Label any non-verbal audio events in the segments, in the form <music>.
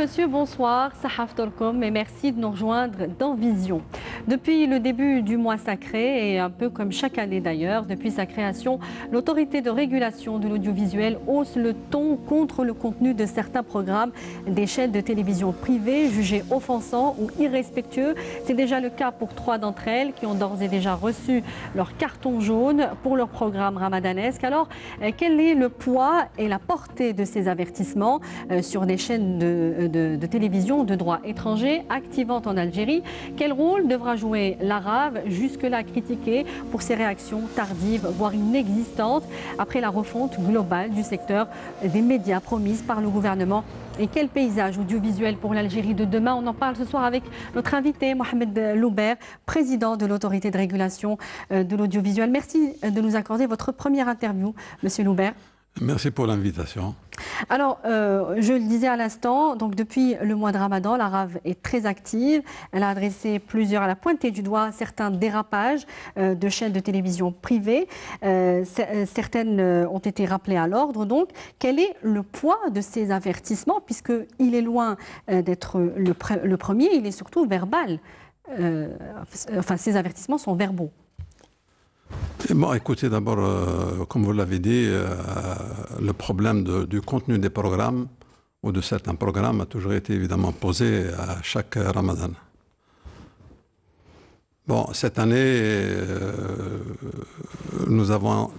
monsieur, bonsoir, Sahaf Torkom et merci de nous rejoindre dans Vision. Depuis le début du mois sacré, et un peu comme chaque année d'ailleurs, depuis sa création, l'autorité de régulation de l'audiovisuel hausse le ton contre le contenu de certains programmes des chaînes de télévision privées jugées offensants ou irrespectueux. C'est déjà le cas pour trois d'entre elles qui ont d'ores et déjà reçu leur carton jaune pour leur programme ramadanesque. Alors, quel est le poids et la portée de ces avertissements euh, sur des chaînes de, télévision de droit étranger activantes en Algérie Quel rôle devra jouer l'arabe, jusque-là critiqué pour ses réactions tardives, voire inexistantes, après la refonte globale du secteur des médias promise par le gouvernement. Et quel paysage audiovisuel pour l'Algérie de demain On en parle ce soir avec notre invité, Mohamed Loubert, président de l'autorité de régulation euh, de l'audiovisuel. Merci euh, de nous accorder votre première interview, Monsieur Loubert. Merci pour l'invitation. Alors, euh, je le disais à l'instant, donc depuis le mois de Ramadan, la RAV est très active. Elle a adressé plusieurs, elle a pointé du doigt certains dérapages euh, de chaînes de télévision privées. Euh, certaines ont été rappelées à l'ordre. Donc, quel est le poids de ces avertissements, puisqu'il est loin d'être le, le, premier, il est surtout verbal. enfin, ces avertissements sont verbaux. Eh ben, écoutez, d'abord, euh, comme vous l'avez dit, euh, le problème du contenu des programmes ou de certains programmes a toujours été évidemment posé à chaque ramadan. Bon, cette année, euh, nous avons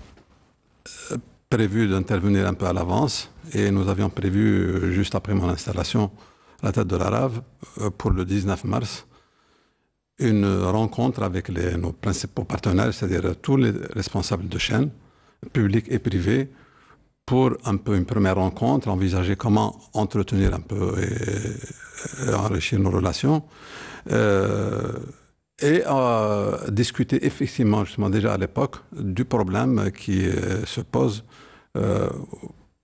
prévu d'intervenir un peu à l'avance et nous avions prévu, juste après mon installation, la tête de rave pour le 19 mars une rencontre avec nos principaux partenaires, c'est-à-dire tous les responsables de chaîne, publics et privés, pour un peu une première rencontre, envisager comment entretenir un peu et, enrichir nos relations. Euh, et euh, discuter effectivement, justement déjà à l'époque, du problème qui euh, se pose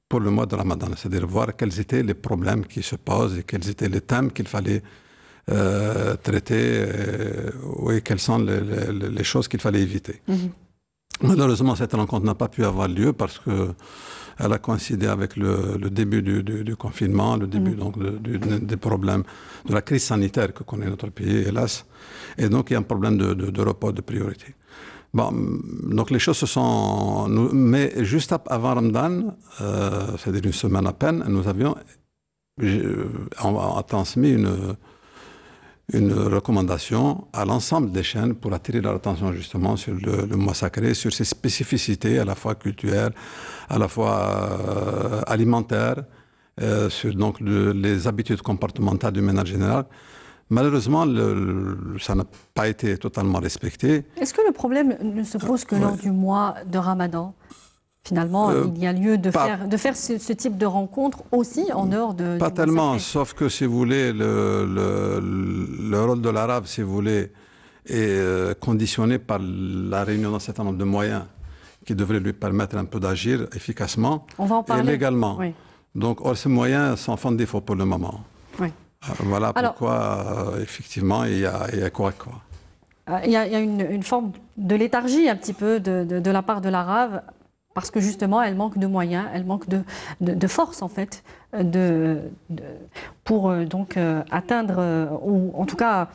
pour le mois de Ramadan, c'est-à-dire voir quels étaient les problèmes qui se posent et quels étaient les thèmes qu'il fallait euh, traiter et euh, quelles sont les, choses qu'il fallait éviter. Mhm. Malheureusement, cette rencontre n'a pas pu avoir lieu parce que elle a coïncidé avec le, début du, confinement, le début mhm. donc des problèmes de la crise sanitaire que connaît notre pays, hélas. Et donc il y a un problème de, de, de de priorité. Bon, donc les choses se sont. mais juste avant Ramadan, euh, c'est-à-dire une semaine à peine, nous avions on a transmis une, une recommandation à l'ensemble des chaînes pour attirer leur attention justement sur le, mois sacré, sur ses spécificités à la fois culturelles, à la fois euh, alimentaires, euh, sur donc les habitudes comportementales du ménage général. Malheureusement, le, ça n'a pas été totalement respecté. Est-ce que le problème ne se pose que lors du mois de Ramadan finalement, euh, il y a lieu de faire, de faire ce, type de rencontre aussi en dehors de... Pas tellement, sauf que si vous voulez, le, le, rôle de l'arabe, si vous voulez, est euh, conditionné par la réunion d'un certain nombre de moyens qui devraient lui permettre un peu d'agir efficacement On et légalement. Donc, ces moyens sont de défaut pour le moment. Euh, voilà pourquoi, effectivement, il y a, il y quoi, quoi. Il y a, une, forme de léthargie un petit peu de, de, de la part de l'arabe parce que justement, elle manque de moyens, elle manque de, force, en fait, euh, de, pour euh, donc euh, atteindre, ou en tout cas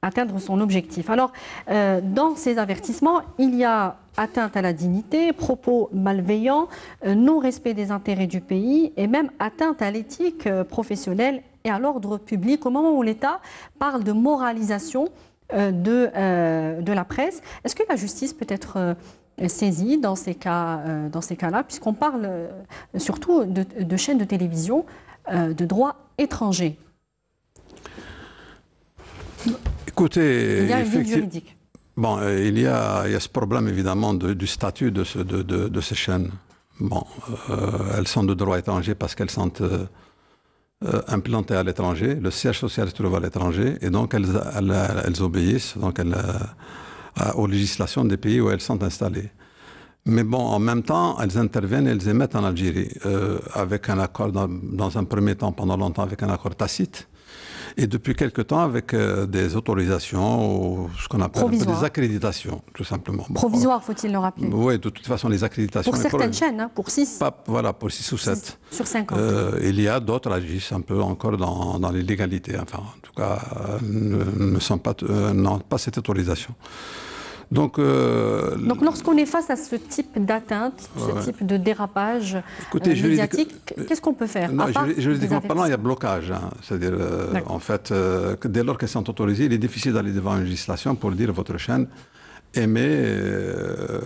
atteindre son objectif. Alors, dans ces avertissements, il y a atteinte à la dignité, propos malveillants, non-respect des intérêts du pays et même atteinte à l'éthique professionnelle et à l'ordre public au moment où l'État parle de moralisation de, de la presse. Est-ce que la justice peut être euh, saisie euh, dans ces cas-là, cas puisqu'on parle euh, surtout de, chaînes de télévision de droit étranger. Écoutez, il y a une juridique. Bon, il y, a, ce problème évidemment du statut de, ces chaînes. Bon, elles sont de droit étranger parce qu'elles sont implantées à l'étranger. Le siège social se trouve à l'étranger et donc elles, elles, obéissent. Donc elles aux législations des pays où elles sont installées. Mais bon, en même temps, elles interviennent, et elles émettent en Algérie, euh, avec un accord dans, un premier temps, pendant longtemps, avec un accord tacite, et depuis quelque temps avec euh, des autorisations, ou ce qu'on appelle des accréditations, tout simplement. Provisoire, faut-il le rappeler Oui, de toute façon, les accréditations. Pour certaines chaînes, hein, pour 6 Voilà, pour six ou sept. Sur 50. Euh, il y a d'autres agissent un peu encore dans, l'illégalité, enfin, en tout cas, ne, ne sont pas, n'ont pas cette autorisation. Euh, Donc, lorsqu'on est face à ce type d'atteinte, ce type de dérapage euh, médiatique, qu'est-ce qu'on peut faire non, Juridiquement parlant, il y a blocage. Hein. C'est-à-dire, euh, en fait, dès lors qu'elles sont autorisées, il est difficile d'aller devant une législation pour dire votre chaîne aimer, euh,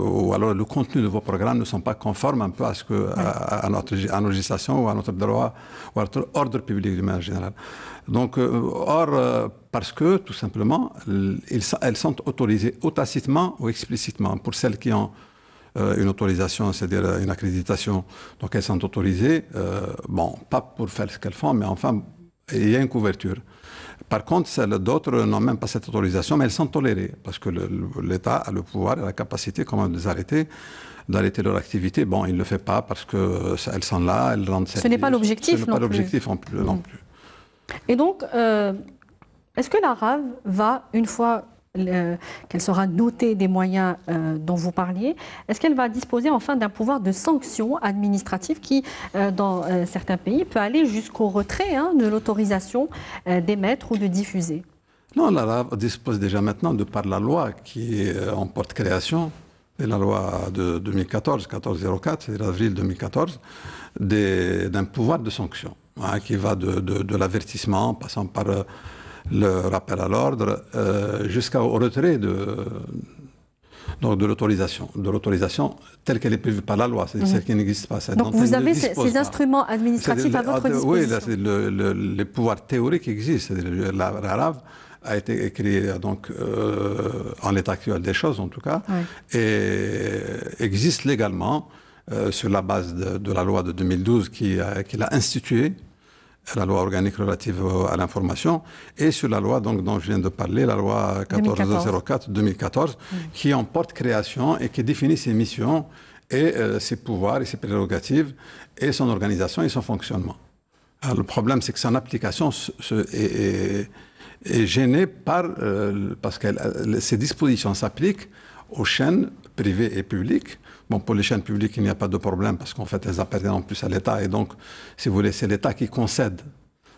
ou alors le contenu de vos programmes ne sont pas conformes un peu à, ce que, à, notre, à législation ou à notre droit ou à notre ordre public de manière générale. Donc, euh, or, euh, parce que, tout simplement, elles sont autorisées ou tacitement ou explicitement. Pour celles qui ont une autorisation, c'est-à-dire une accréditation, donc elles sont autorisées, bon, pas pour faire ce qu'elles font, mais enfin, il y a une couverture. Par contre, d'autres n'ont même pas cette autorisation, mais elles sont tolérées, parce que l'État a le pouvoir et la capacité quand même de les arrêter d'arrêter leur activité. Bon, il ne le fait pas parce qu'elles sont là, elles rendent cette. Ce n'est pas l'objectif Ce n'est pas l'objectif non mm. plus. Et donc, euh, est-ce que la l'arabe va, une fois qu'elle sera dotée des moyens euh, dont vous parliez, est-ce qu'elle va disposer enfin d'un pouvoir de sanction administrative qui, euh, dans euh, certains pays, peut aller jusqu'au retrait hein, de l'autorisation d'émettre ou de diffuser Non, RAV dispose déjà maintenant de par la loi qui est en porte création. la loi de 2014, 1404, c'est avril 2014, d'un pouvoir de sanction hein, qui va de, de, de l'avertissement, passant par le rappel à l'ordre euh, jusqu'au retrait de, donc de l'autorisation, de l'autorisation telle qu'elle est prévue par la loi, c'est-à-dire mhm. celle qui n'existe pas. Donc vous avez ces, instruments administratifs à votre ah, disposition. Oui, le, les pouvoirs théoriques existent. L'arabe a été créée donc euh, en l'état actuel des choses en tout cas et existe légalement euh, sur la base de, la loi de 2012 qui, a, qui l'a la loi organique relative à l'information, et sur la loi donc, dont je viens de parler, la loi 1404-2014, qui emporte création et qui définit ses missions et euh, ses pouvoirs et ses prérogatives et son organisation et son fonctionnement. le problème, c'est que son application est, gênée par, euh, parce que ses dispositions s'appliquent aux chaînes privées et publiques Bon, pour les chaînes publiques, il n'y a pas de problème parce qu'en fait, elles appartiennent en plus à l'État. Et donc, si vous voulez, c'est l'État qui concède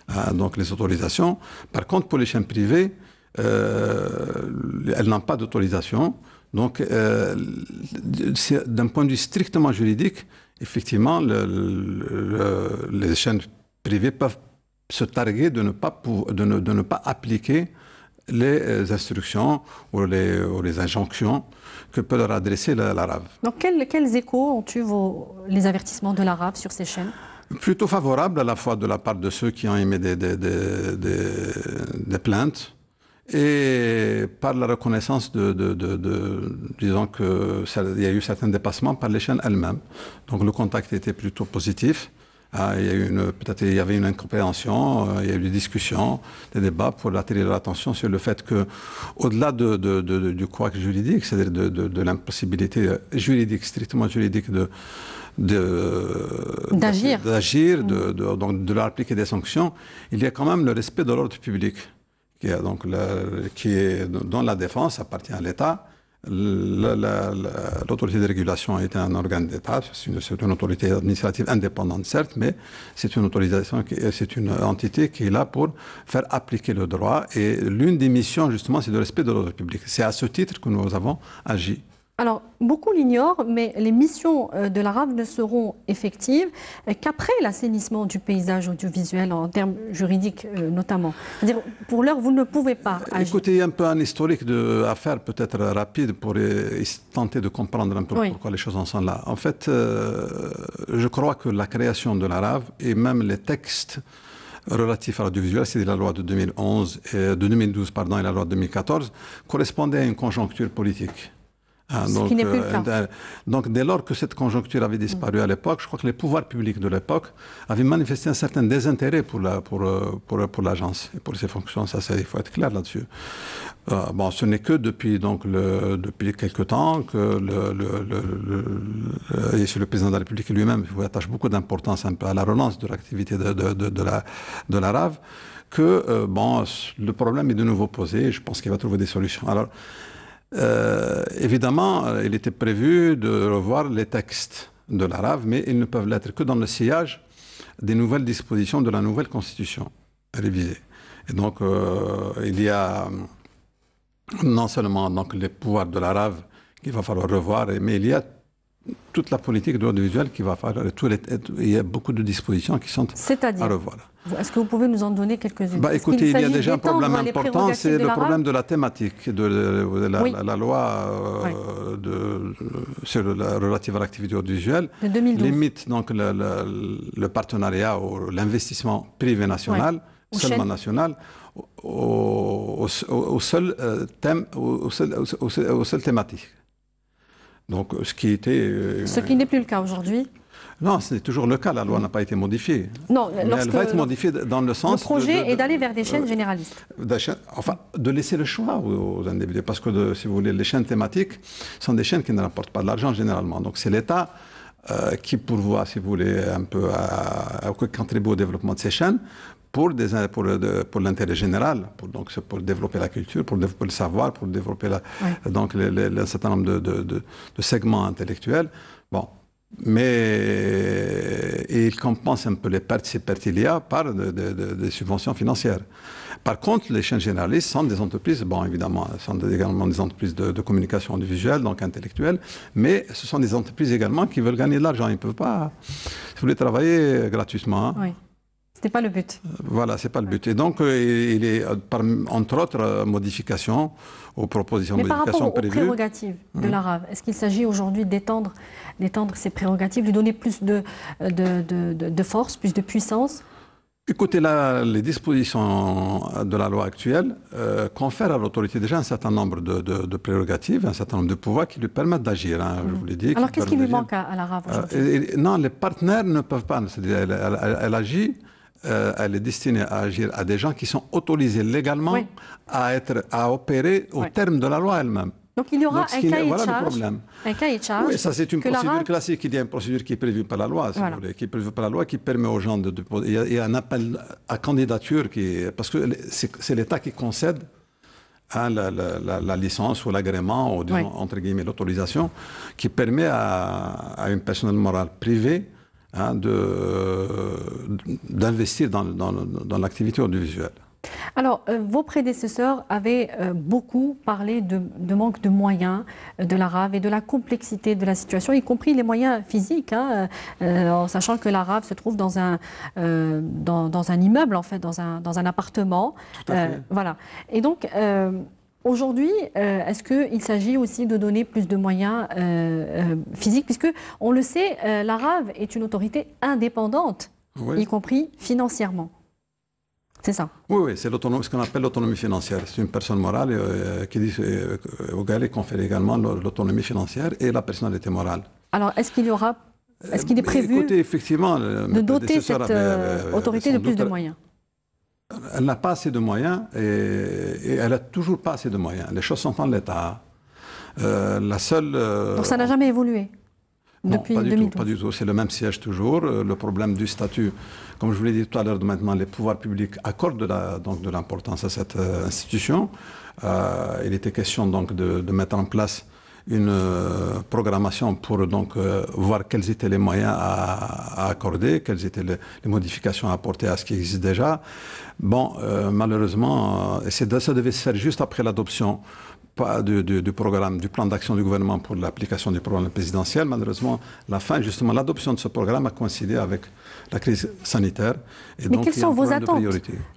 hein, donc les autorisations. Par contre, pour les chaînes privées, euh, elles n'ont pas d'autorisation. Donc, euh, d'un point de vue strictement juridique, effectivement, les chaînes privées peuvent se targuer de ne pas, de ne pas appliquer les euh, instructions ou les, injonctions que peut leur adresser l'arabe. Donc quels, échos ont eu les avertissements de l'arabe sur ces chaînes Plutôt favorables à la fois de la part de ceux qui ont émis des, plaintes et par la reconnaissance de, disons qu'il y a eu certains dépassements par les chaînes elles-mêmes. Donc le contact était plutôt positif. Ah, il, y avait une incompréhension, euh, il y a eu des discussions, des débats pour attirer l'attention sur le fait que, au-delà de, du couac juridique, c'est-à-dire de, l'impossibilité juridique, strictement juridique, de d'agir, d'agir, mm. de leur appliquer des sanctions, il y a quand même le respect de l'ordre public, qui est donc qui est dans la défense appartient à l'État L'autorité de régulation est un organe d'État, c'est une, autorité administrative indépendante, certes, mais c'est une autorisation, c'est une entité qui est là pour faire appliquer le droit. Et l'une des missions, justement, c'est le respect de l'ordre public. C'est à ce titre que nous avons agi alors, beaucoup l'ignorent, mais les missions euh, de la ne seront effectives euh, qu'après l'assainissement du paysage audiovisuel, en termes juridiques euh, notamment. C'est-à-dire, pour l'heure, vous ne pouvez pas Écoutez, un peu un historique de, à peut-être rapide, pour tenter de comprendre un peu pourquoi les choses en sont là. En fait, je crois que la création de la et même les textes relatifs à l'audiovisuel, c'est la loi de 2011, et de 2012 pardon, et la loi de 2014, correspondaient à une conjoncture politique. Ah, ce donc, qui plus euh, donc dès lors que cette conjoncture avait disparu à l'époque, je crois que les pouvoirs publics de l'époque avaient manifesté un certain désintérêt pour la, pour, euh, pour, pour et pour ses fonctions. Ça, il faut être clair là-dessus. Euh, bon, ce n'est que depuis donc le, depuis quelque temps que le, le, le, le président de la République lui-même vous attache beaucoup d'importance un peu à la relance de l'activité de, de, de, la de la RAV que euh, bon le problème est de nouveau posé. je pense qu'il va trouver des solutions. Alors euh, évidemment, euh, il était prévu de revoir les textes de l'arabe, mais ils ne peuvent l'être que dans le sillage des nouvelles dispositions de la nouvelle constitution révisée. Et donc, euh, il y a non seulement donc, les pouvoirs de l'arabe qu'il va falloir revoir, mais il y a toute la politique de l'audiovisuel qui va falloir euh, il y a beaucoup de dispositions qui sont à, revoir. Est-ce que vous pouvez nous en donner quelques-unes bah, Écoutez, il, y a déjà un problème important, c'est le problème de la thématique, de, la, loi euh, la, relative à l'activité audiovisuelle. Limite donc le, partenariat ou l'investissement privé national, seulement national, au, seul thème, seul, donc, ce qui était. Euh, ce qui n'est plus le cas aujourd'hui. Non, c'est toujours le cas. La loi n'a pas été modifiée. Non, elle va être modifiée dans le sens. Le projet est d'aller vers des chaînes généralistes. Euh, enfin, de laisser le choix aux, individus, parce que si vous voulez, les chaînes thématiques sont des chaînes qui ne rapportent pas de l'argent généralement. Donc, c'est l'État. Euh, qui pourvoit, si vous voulez, un peu à, contribue au développement de ces chaînes pour, des, pour, pour l'intérêt général, pour, donc, pour développer la culture, pour développer le savoir, pour développer la, donc, un certain nombre de, segments intellectuels. Bon. Mais il compense un peu les pertes, ces il y a, par des subventions financières. Par contre, les chaînes généralistes sont des entreprises, bon, évidemment, sont également des entreprises de, communication individuelle, donc intellectuelle, mais ce sont des entreprises également qui veulent gagner de l'argent. Ils ne peuvent pas, si vous voulez, travailler gratuitement. Hein, c'était pas le but. Euh, voilà, c'est pas le but. Et donc, euh, il est, euh, entre autres, modifications aux propositions Mais par rapport aux prérogatives de mmh. l'ARAV, est-ce qu'il s'agit aujourd'hui d'étendre, d'étendre ses prérogatives, lui donner plus de, de, de, force, plus de puissance Écoutez, là, les dispositions de la loi actuelle confèrent à l'autorité déjà un certain nombre de, de, prérogatives, un certain nombre de pouvoirs qui lui permettent d'agir. Hein, je mmh. vous Alors, qu'est-ce qui lui manque à, à aujourd'hui Non, les partenaires ne peuvent pas. Elle, dire elle, agit euh, elle est destinée à agir à des gens qui sont autorisés légalement à, être, à opérer au terme de la loi elle-même. Donc il y aura un, cahier voilà charge, le problème. un cahier de charge. Oui, ça c'est une procédure classique. Il y a une procédure qui est prévue par la loi, qui est prévue par la loi, qui permet aux gens de déposer. Il y a, un appel à candidature qui, parce que c'est l'État qui concède hein, la, licence ou l'agrément, ou entre guillemets l'autorisation, qui permet à, à, une personne morale privée Hein, euh, d'investir dans, dans, l'activité audiovisuelle. Alors, euh, vos prédécesseurs avaient euh, beaucoup parlé de, manque de moyens de la rave et de la complexité de la situation, y compris les moyens physiques, hein, en sachant que la rave se trouve dans un, dans, dans, un immeuble, en fait, dans un, dans un appartement. Tout à fait. voilà. Et donc, Aujourd'hui, euh, est-ce qu'il s'agit aussi de donner plus de moyens euh, euh, physiques Puisque, on le sait, la est une autorité indépendante, y compris financièrement. C'est ça. Oui, oui c'est ce qu'on appelle l'autonomie financière. C'est une personne morale qui dit euh, au qu'on fait également l'autonomie financière et la personnalité morale. Alors, est-ce qu'il y aura, est-ce qu'il est prévu de doter cette autorité de plus de moyens elle n'a pas assez de moyens et, elle n'a toujours pas assez de moyens. Les choses sont en l'état. Euh, la seule. Euh, donc ça n'a jamais évolué depuis pas, du Tout, pas du tout. C'est le même siège toujours. Euh, le problème du statut, comme je vous l'ai dit tout à l'heure, maintenant les pouvoirs publics accordent de donc de l'importance à cette institution. il était question donc de, de mettre en place une euh, programmation pour donc euh, voir quels étaient les moyens à, accorder, quelles étaient les, modifications à apporter à ce qui existe déjà. Bon, euh, malheureusement, et ça devait se faire juste après l'adoption du, programme, du plan d'action du gouvernement pour l'application du programme présidentiel. Malheureusement, la fin, justement, l'adoption de ce programme a coïncidé avec la crise sanitaire. Et Mais donc, quelles sont vos attentes,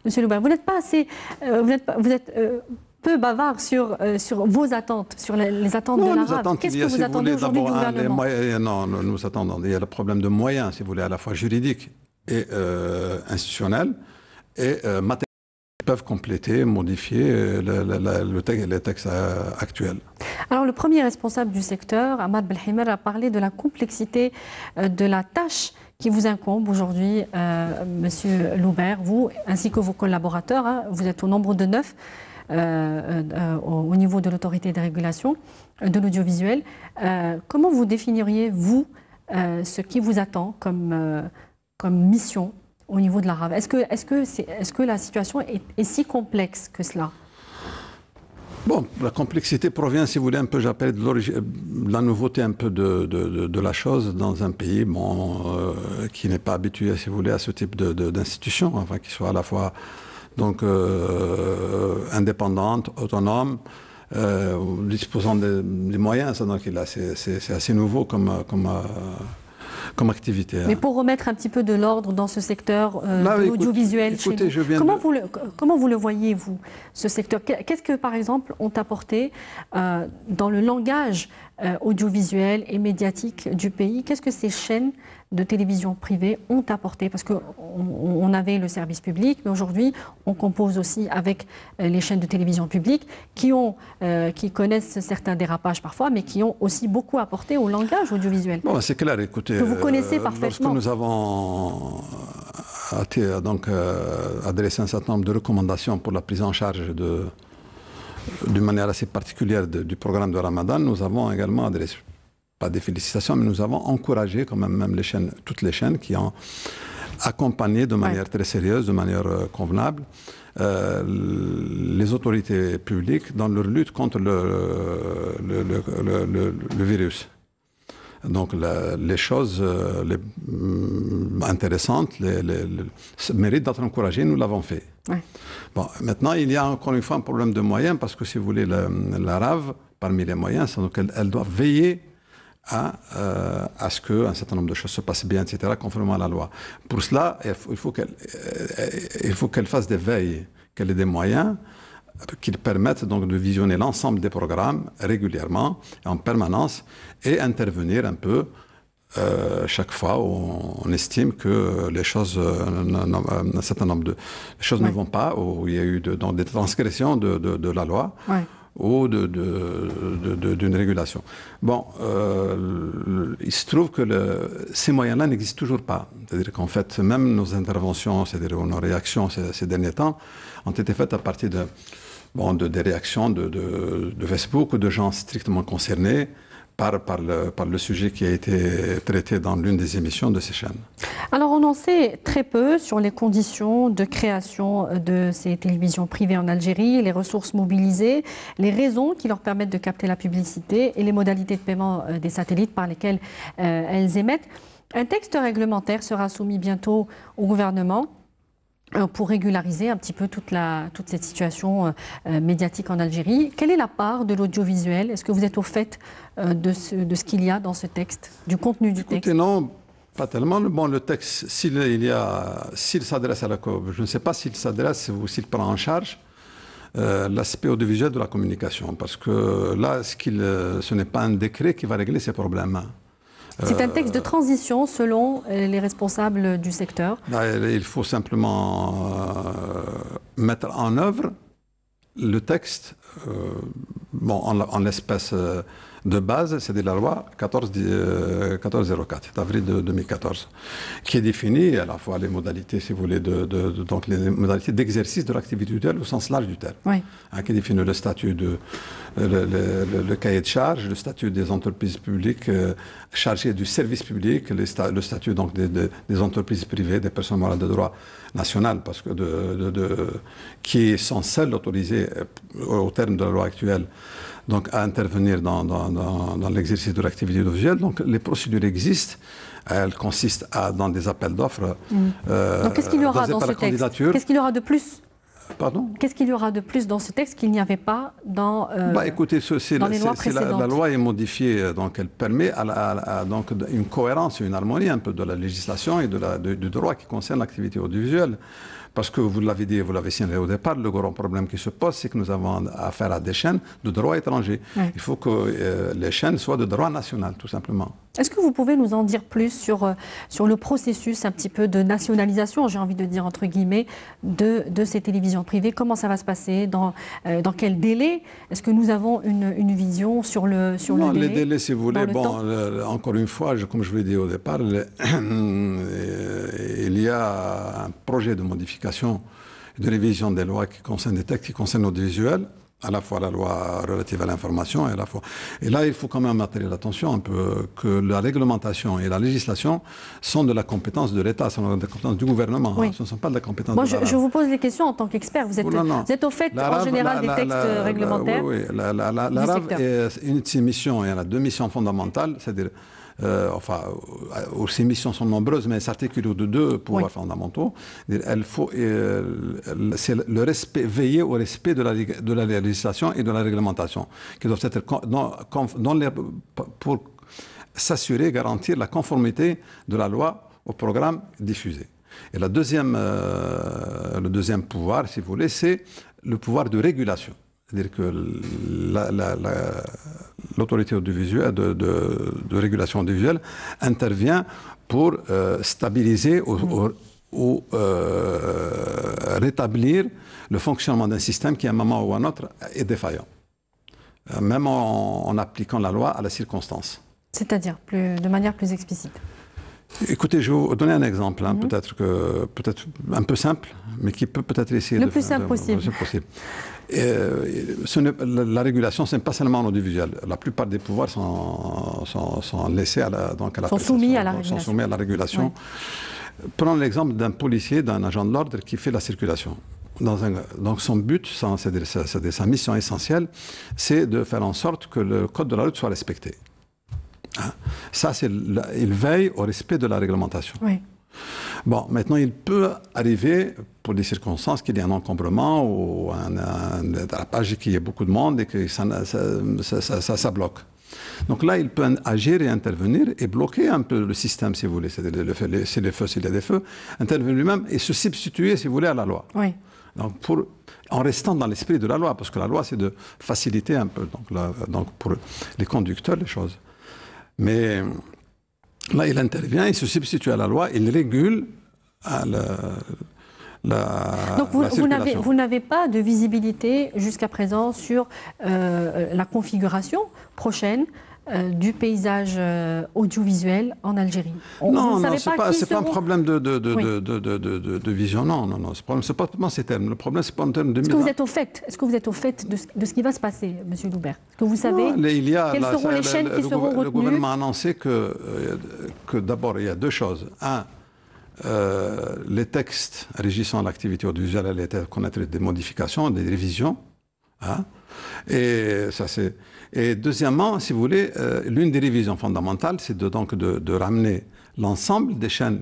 Monsieur Loubert Vous n'êtes pas assez, vous, êtes, peu bavard sur, euh, sur vos attentes, sur les, attentes de l'arabe. Qu'est-ce que vous attendez aujourd'hui du gouvernement euh, Non, nous attendons. Il y a le problème de moyens, si vous voulez, à la fois juridique et euh, institutionnels, institutionnel et matériels qui peuvent compléter, modifier le, le, le, les textes actuels. Alors le premier responsable du secteur, Ahmad Belhimer, a parlé de la complexité de la tâche qui vous incombe aujourd'hui, M. Monsieur Loubert, vous ainsi que vos collaborateurs. Hein. vous êtes au nombre de neuf. Euh, euh, au niveau de l'autorité de régulation euh, de l'audiovisuel. comment vous définiriez, vous, ce qui vous attend comme, comme mission au niveau de la RAV Est-ce que, est que, que la situation est, si complexe que cela Bon, la complexité provient, si vous voulez, un peu, j'appelle de, la nouveauté un peu de, la chose dans un pays bon, qui n'est pas habitué, si vous voulez, à ce type d'institution, enfin, qui soit à la fois donc euh, indépendante, autonome. Euh, disposant des, moyens. c'est assez nouveau comme, comme, euh, comme activité. Hein. Mais pour remettre un petit peu de l'ordre dans ce secteur audiovisuel, comment, vous le, voyez, vous, ce secteur Qu'est-ce que, par exemple, ont apporté dans le langage audiovisuel et médiatique du pays Qu'est-ce que ces chaînes de télévision privée ont apporté, parce qu'on avait le service public, mais aujourd'hui, on compose aussi avec euh, les chaînes de télévision publique qui, ont, euh, qui connaissent certains dérapages parfois, mais qui ont aussi beaucoup apporté au langage audiovisuel. c'est clair, écoutez. Que vous connaissez euh, parfaitement. nous avons donc, adressé un certain nombre de recommandations pour la prise en charge de d'une manière assez particulière du programme de Ramadan, nous avons également adressé pas des félicitations, mais nous avons encouragé quand même, même toutes les chaînes qui ont accompagné de manière très sérieuse, de manière euh, convenable, euh, les autorités publiques dans leur lutte contre le, euh, virus. Donc les choses mm, intéressantes les, mérite méritent d'être encouragées, nous l'avons fait. Bon, maintenant, il y a encore une fois un problème de moyens, parce que si vous voulez, la rave parmi les moyens, elle doit veiller à, euh, à ce qu'un certain nombre de choses se passent bien, etc., conformément à la loi. Pour cela, il faut qu'elle euh, il faut qu'elle fasse des veilles, qu'elle ait des moyens euh, qui permettent donc de visionner l'ensemble des programmes régulièrement, en permanence, et intervenir un peu chaque fois où on estime que les choses, un certain nombre de choses ne vont pas, où il y a eu de, des transgressions de, la loi. Ouais ou d'une de, régulation. Bon, euh, il se trouve que ces moyens-là n'existent toujours pas. C'est-à-dire qu'en fait, même nos interventions, c'est-à-dire nos réactions ces, derniers temps, ont été faites à partir de, bon, de, des réactions de, Facebook ou de gens strictement concernés par, le, sujet qui a été traité dans l'une des émissions de ces chaînes. Alors on en sait très peu sur les conditions de création de ces télévisions privées en Algérie, les ressources mobilisées, les raisons qui leur permettent de capter la publicité et les modalités de paiement euh, des satellites par lesquels euh, elles émettent. Un texte réglementaire sera soumis bientôt au gouvernement. Euh, pour régulariser un petit peu toute, la, toute cette situation euh, euh, médiatique en Algérie. Quelle est la part de l'audiovisuel Est-ce que vous êtes au fait de ce, de ce qu'il y a dans ce texte, du contenu du Écoutez, texte non, pas tellement. Bon, le texte, s'il, y a, s'il s'adresse à la COB, je ne sais pas s'il s'adresse ou s'il prend en charge l'aspect audiovisuel de la communication, parce que là, ce, qu'il, ce n'est pas un décret qui va régler ces problèmes. C'est un euh, texte de transition selon euh, les responsables du secteur. Bah, il faut simplement euh, mettre en œuvre le texte, bon, en, en l'espèce de base, c'est de la loi 1404 euh, d'avril 2014, qui définit à la fois les modalités, si vous voulez, de, donc les modalités d'exercice de l'activité tutelle au sens large du terme, oui. Hein, qui définit le statut de le, cahier de charge, le statut des entreprises publiques euh, chargées du service public, le statut donc des, entreprises privées, des personnes morales de droit national, parce que de qui sont celles autorisées euh, au terme de la loi actuelle donc, à intervenir dans, l'exercice de l'activité audiovisuelle. Donc les procédures existent. Elles consistent à, dans des appels d'offres. Mm. Euh, donc qu'est-ce qu'il y aura dans ce texte Qu'est-ce qu'il y aura de plus Pardon Qu'est-ce qu'il y aura de plus dans ce texte qu'il n'y avait pas dans, euh, bah, écoutez, la, loi est modifiée, euh, donc elle permet à donc une cohérence, une harmonie un peu de la législation et de la, du droit qui concerne l'activité audiovisuelle. Parce que vous l'avez dit, vous l'avez signé au départ, le grand problème qui se pose, c'est que nous avons affaire à des chaînes de droit étranger. Il faut que euh, les chaînes soient de droit national, tout simplement. Est-ce que vous pouvez nous en dire plus sur, euh, sur le processus un petit peu de nationalisation, j'ai envie de dire entre guillemets, de, ces télévisions privées Comment ça va se passer Dans, euh, dans quel délai Est-ce que nous avons une, vision sur le, sur le délai les délais, si vous voulez, bon, encore une fois, comme je vous l'ai dit au départ, <clears throat> euh, il y a un projet de modification de révision des lois qui concerne des textes qui concernent l'audiovisuel à la fois la loi relative à l'information et à la fois. Et là, il faut quand même attirer l'attention un peu que la réglementation et la législation sont de la compétence de l'État, sont de la compétence du gouvernement. Hein. Ce ne sont pas de la compétence. Moi, je, vous pose les questions en tant qu'expert. Vous, êtes, êtes au fait en général des textes réglementaires. oui, oui. L'ARAV est une de ses missions et elle a deux missions fondamentales, c'est-à-dire euh, enfin, ces euh, missions sont nombreuses, mais elles s'articulent de deux pouvoirs fondamentaux. Elle faut, euh, c'est le respect, veiller au respect de la, de la législation et de la réglementation, qui doivent être dans, les, pour s'assurer, garantir la conformité de la loi au programme diffusé. Et la deuxième, le deuxième pouvoir, si vous voulez, c'est le pouvoir de régulation. C'est-à-dire que la, la, l'autorité audiovisuelle de, régulation audiovisuelle intervient pour euh, stabiliser ou, euh, rétablir le fonctionnement d'un système qui, à un moment ou à un autre, est défaillant, euh, même en, appliquant la loi à la circonstance. C'est-à-dire de manière plus explicite Écoutez, je vais vous donner un exemple, hein. mhm. peut-être peut-être un peu simple, mais qui peut peut-être essayer le de... Plus simple possible. De, possible. Euh, ce la régulation, ce n'est pas seulement en individuel. La plupart des pouvoirs sont, laissés à la, donc à la sont soumis à la régulation. à la Prenons l'exemple d'un policier, d'un agent de l'ordre qui fait la circulation. Dans donc son but, c'est sa mission essentielle, c'est de faire en sorte que le code de la route soit respecté. Hein. Ça, c'est il veille au respect de la réglementation. Oui. Bon, maintenant, il peut arriver, pour des circonstances, qu'il y ait un encombrement ou un, un page qu'il y ait beaucoup de monde et que ça, bloque. Donc là, il peut agir et intervenir et bloquer un peu le système, si vous voulez. cest le, s'il y a des feux, intervenir lui-même et se substituer, si vous voulez, à la loi. Oui. Donc, pour, en restant dans l'esprit de la loi, parce que la loi, c'est de faciliter un peu, donc, donc pour les conducteurs, les choses. Mais Là, il intervient, il se substitue à la loi, il régule la, Donc vous, n'avez pas de visibilité jusqu'à présent sur euh, la configuration prochaine euh, du paysage euh, audiovisuel en Algérie. On, non, non, c'est pas, pas, un problème de, de, de, de, vision. Non, non, non. ce C'est pas tellement ces termes. Le problème, c'est pas en termes de. Est-ce que vous êtes au fait Est-ce que vous êtes au fait de ce, ce qui va se passer, M. Loubert Est-ce que vous savez il y a, quelles seront les chaînes qui seront retenues Le gouvernement a annoncé que, euh, que d'abord, il y a deux choses. Un. les textes régissant l'activité audiovisuelle allaient connaître des modifications, des révisions. Hein? Et ça, c'est. Et deuxièmement, si vous voulez, euh, l'une des révisions fondamentales, c'est de, donc de, ramener l'ensemble des chaînes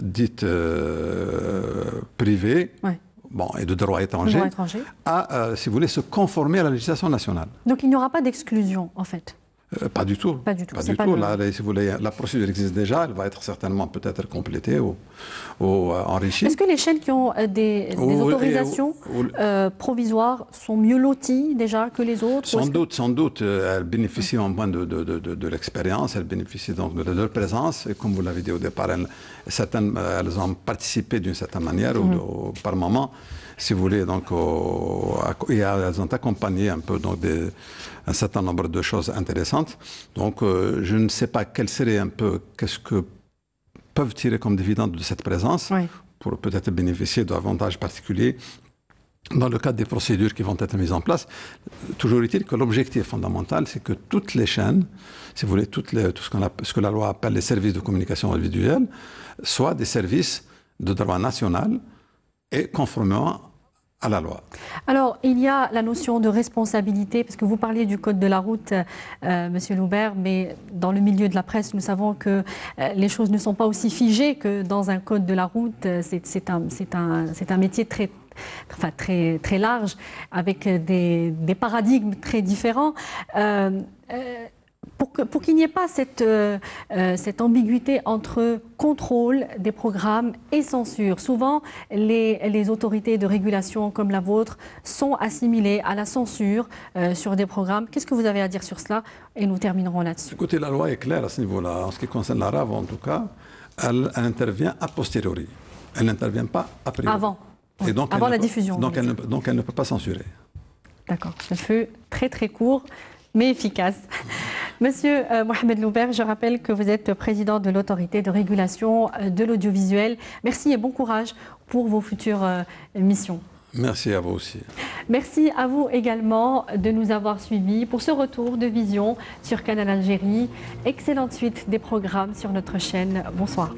dites euh, privées. et de droits étrangers à, euh, si vous voulez, se conformer à la législation nationale. Donc il n'y aura pas d'exclusion, en fait euh, pas du tout. Pas du tout. Pas du la, procédure existe déjà, elle va être certainement peut-être complétée ou, euh, enrichie. Est-ce que les chaînes qui ont euh, des, autorisations provisoires sont mieux loties déjà que les autres Sans doute, sans doute. Elles bénéficient en moins de, l'expérience, elles bénéficient donc de leur présence. Et comme vous l'avez dit au départ, elles, certaines, elles ont participé d'une certaine manière ou par moment si vous voulez, donc, elles ont accompagné un peu donc, un certain nombre de choses intéressantes. Donc, euh, je ne sais pas qu'elles seraient un peu, qu'est-ce que peuvent tirer comme dividende de cette présence pour peut-être bénéficier d'avantages particuliers dans le cadre des procédures qui vont être mises en place, toujours est-il que l'objectif fondamental, c'est que toutes les chaînes, si vous voulez, tout ce, a, ce, que la loi appelle les services de communication individuelle, soient des services de droit national et conformément alors, il y a la notion de responsabilité, parce que vous parliez du code de la route, euh, Monsieur Loubert, mais dans le milieu de la presse, nous savons que euh, les choses ne sont pas aussi figées que dans un code de la route. Euh, c'est un, métier très enfin, très, très large, avec des, paradigmes très différents pour qu'il n'y ait pas cette, euh, euh, cette ambiguïté entre contrôle des programmes et censure. Souvent, les, autorités de régulation comme la vôtre sont assimilées à la censure euh, sur des programmes. Qu'est-ce que vous avez à dire sur cela Et nous terminerons là-dessus. Écoutez, la loi est claire à ce niveau-là. En ce qui concerne la RAV, en tout cas, elle, intervient a posteriori. Elle n'intervient pas après. Avant. Et donc, Avant la diffusion. Donc elle, ne, donc elle ne peut pas censurer. D'accord. Ce fut très très court, mais efficace. Monsieur euh, Mohamed Loubert, je rappelle que vous êtes président de l'autorité de régulation euh, de l'audiovisuel. Merci et bon courage pour vos futures euh, missions. Merci à vous aussi. Merci à vous également de nous avoir suivis pour ce retour de Vision sur Canal Algérie. Excellente suite des programmes sur notre chaîne. Bonsoir.